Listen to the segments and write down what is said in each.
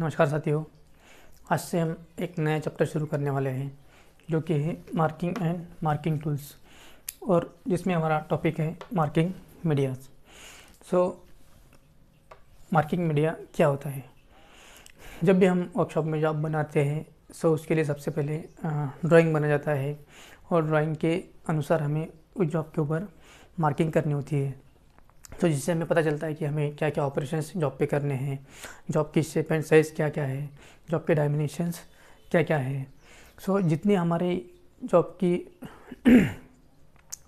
नमस्कार साथियों आज से हम एक नया चैप्टर शुरू करने वाले हैं जो कि है मार्किंग एंड मार्किंग टूल्स और जिसमें हमारा टॉपिक है marking media so marking media क्या होता है जब भी हम वर्कशॉप में जॉब बनाते हैं सो उसके लिए सबसे पहले ड्राइंग बना जाता है और ड्राइंग के अनुसार हमें उस जॉब के ऊपर मार्किंग करनी होती है तो जिससे हमें पता चलता है कि हमें क्या क्या ऑपरेशन जॉब पे करने हैं जॉब की शेप एंड साइज़ क्या क्या है जॉब के डायमेंशंस क्या क्या है सो so, जितनी हमारे जॉब की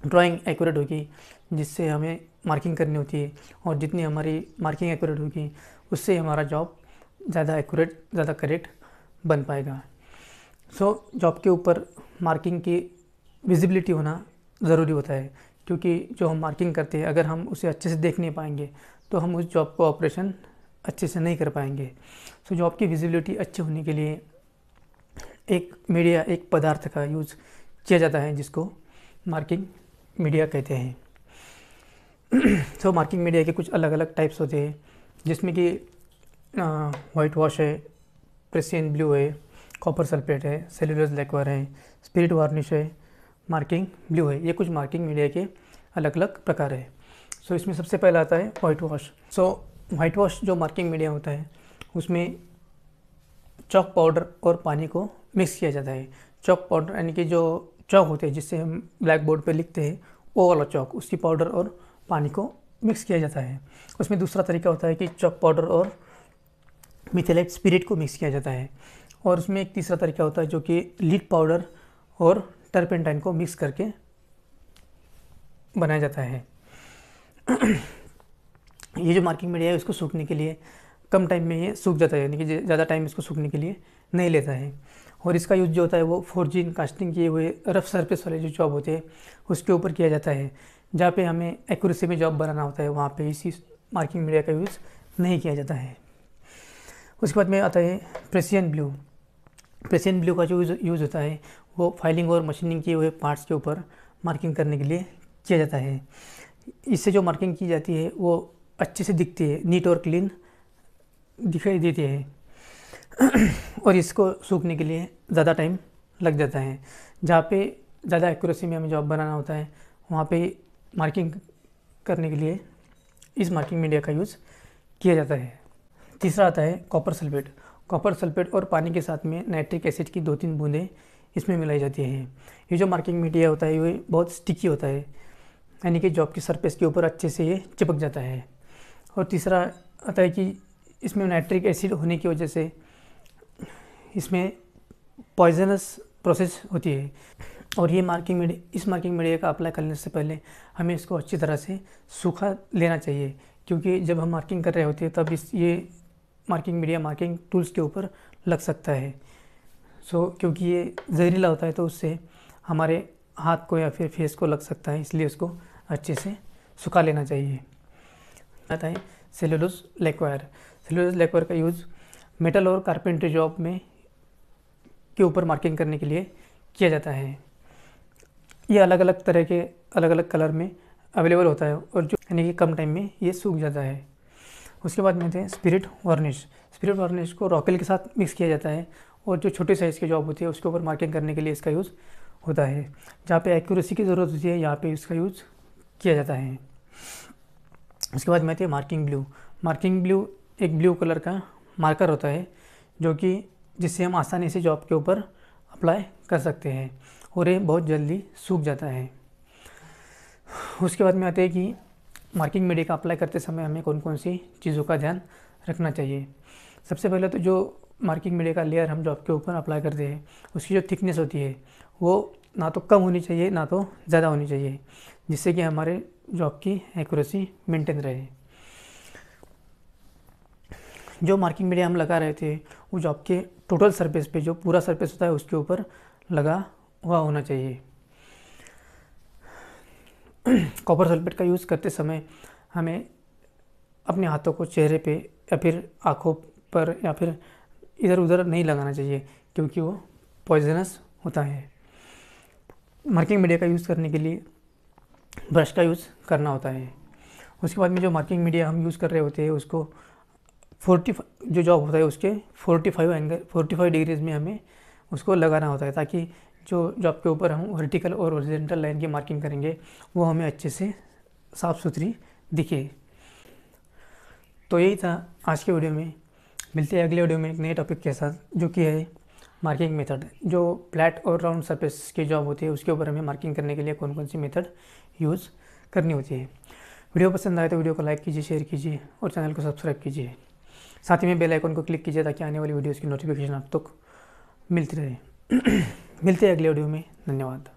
ड्राइंग एक्यूरेट होगी जिससे हमें मार्किंग करनी होती है और जितनी हमारी मार्किंग एक्यूरेट होगी उससे हमारा जॉब ज़्यादा एक्यूरेट ज़्यादा करेक्ट बन पाएगा सो so, जॉब के ऊपर मार्किंग की विजिबिलिटी होना ज़रूरी होता है क्योंकि जो हम मार्किंग करते हैं अगर हम उसे अच्छे से देख नहीं पाएंगे तो हम उस जॉब को ऑपरेशन अच्छे से नहीं कर पाएंगे सो so, जॉब की विजिबिलिटी अच्छी होने के लिए एक मीडिया एक पदार्थ का यूज़ किया जाता है जिसको मार्किंग मीडिया कहते हैं सो मार्किंग मीडिया के कुछ अलग अलग टाइप्स होते हैं जिसमें कि वाइट वॉश है प्रेसियन ब्लू है कॉपर सल्फेट है सेलुलर लेकवर है स्पिरिट वार्निश है मार्किंग ब्लू है ये कुछ मार्किंग मीडिया के अलग अलग प्रकार है सो so, इसमें सबसे पहला आता है white wash so white wash जो मार्किंग मीडिया होता है उसमें चौक पाउडर और पानी को मिक्स किया जाता है चौक पाउडर यानी कि जो चौक होते हैं जिससे हम ब्लैक बोर्ड पर लिखते हैं वो वाला चौक उसकी पाउडर और पानी को मिक्स किया जाता है उसमें दूसरा तरीका होता है कि चौक पाउडर और मिथेलाइट स्पिरिट को मिक्स किया जाता है और उसमें एक तीसरा तरीका होता है जो कि लीड पाउडर और टर्पेंटाइन को मिक्स करके बनाया जाता है ये जो मार्किंग मीडिया है इसको सूखने के लिए कम टाइम में ये सूख जाता है यानी कि ज़्यादा टाइम इसको सूखने के लिए नहीं लेता है और इसका यूज जो होता है वो फोर जी कास्टिंग किए हुए रफ सरफेस वाले जो जॉब होते हैं उसके ऊपर किया जाता है जहाँ पे हमें एक्यूरेसी में जॉब बनाना होता है वहाँ पे इसी मार्किंग मीडिया का यूज़ नहीं किया जाता है उसके बाद में आता है प्रेसियन ब्लू प्रेसियन ब्लू का जो यूज़ होता है वो फाइलिंग और मशीनिंग किए हुए पार्ट्स के ऊपर मार्किंग करने के लिए किया जाता है इससे जो मार्किंग की जाती है वो अच्छे से दिखती है नीट और क्लीन दिखाई देती है और इसको सूखने के लिए ज़्यादा टाइम लग जाता है जहाँ पे ज़्यादा एक्यूरेसी में हमें जॉब बनाना होता है वहाँ पे मार्किंग करने के लिए इस मार्किंग मीडिया का यूज़ किया जाता है तीसरा आता है कॉपर सल्फेट कॉपर सल्फेट और पानी के साथ में नाइट्रिक एसिड की दो तीन बूंदें इसमें मिलाई जाती हैं ये जो मार्किंग मीडिया होता है ये बहुत स्टिकी होता है यानी कि जॉब की सरफेस के ऊपर अच्छे से ये चिपक जाता है और तीसरा आता है कि इसमें नाइट्रिक एसिड होने की वजह से इसमें पॉइजनस प्रोसेस होती है और ये मार्किंग मीडिया इस मार्किंग मीडिया का अप्लाई करने से पहले हमें इसको अच्छी तरह से सूखा लेना चाहिए क्योंकि जब हम मार्किंग कर रहे होते हैं तब इस ये मार्किंग मीडिया मार्किंग टूल्स के ऊपर लग सकता है सो so, क्योंकि ये जहरीला होता है तो उससे हमारे हाथ को या फिर फेस को लग सकता है इसलिए उसको अच्छे से सुखा लेना चाहिए आता है सेलुलोज लेकवायर सेलुलोज लेकवायर का यूज़ मेटल और कारपेंट्री जॉब में के ऊपर मार्किंग करने के लिए किया जाता है ये अलग अलग तरह के अलग अलग कलर में अवेलेबल होता है और जो यानी कि कम टाइम में ये सूख जाता है उसके बाद में थे स्पिरिट वार्निश स्पिरिट वार्निश को रॉकेल के साथ मिक्स किया जाता है और जो छोटे साइज़ की जॉब होती है उसके ऊपर मार्किंग करने के लिए इसका यूज़ होता है जहाँ पे एक्यूरेसी की ज़रूरत होती है यहाँ पे इसका यूज़ किया जाता है उसके बाद में आती है मार्किंग ब्लू मार्किंग ब्लू एक ब्लू कलर का मार्कर होता है जो कि जिससे हम आसानी से जॉब के ऊपर अप्लाई कर सकते हैं और ये बहुत जल्दी सूख जाता है उसके बाद में आते हैं कि मार्किंग मीडिया का अप्लाई करते समय हमें कौन कौन सी चीज़ों का ध्यान रखना चाहिए सबसे पहले तो जो मार्किंग मीडिया का लेयर हम जॉब के ऊपर अप्लाई करते हैं उसकी जो थिकनेस होती है वो ना तो कम होनी चाहिए ना तो ज़्यादा होनी चाहिए जिससे कि हमारे जॉब की एक्यूरेसी मेंटेन रहे जो मार्किंग मीडिया हम लगा रहे थे वो जॉब के टोटल सरफेस पे जो पूरा सरफेस होता है उसके ऊपर लगा हुआ होना चाहिए कॉपर सल्फेट का यूज़ करते समय हमें अपने हाथों को चेहरे पे या फिर आँखों पर या फिर इधर उधर नहीं लगाना चाहिए क्योंकि वो पॉइजनस होता है मार्किंग मीडिया का यूज़ करने के लिए ब्रश का यूज़ करना होता है उसके बाद में जो मार्किंग मीडिया हम यूज़ कर रहे होते हैं उसको फोर्टी जो जॉब होता है उसके forty five angle forty five degrees में हमें उसको लगाना होता है ताकि जो जॉब के ऊपर हम वर्टिकल और ओरिजेंटल लाइन की मार्किंग करेंगे वो हमें अच्छे से साफ़ सुथरी दिखे तो यही था आज के वीडियो में मिलते हैं अगले वीडियो में एक नए टॉपिक के साथ जो कि है मार्किंग मेथड जो फ्लैट और राउंड सरफेस की जॉब होती है उसके ऊपर हमें मार्किंग करने के लिए कौन कौन सी मेथड यूज़ करनी होती है वीडियो पसंद आए तो वीडियो को लाइक कीजिए शेयर कीजिए और चैनल को सब्सक्राइब कीजिए साथ ही में बेल आइकन को क्लिक कीजिए ताकि आने वाली वीडियोज़ की नोटिफिकेशन आप तक तो मिलती रहे मिलते हैं अगले वीडियो में धन्यवाद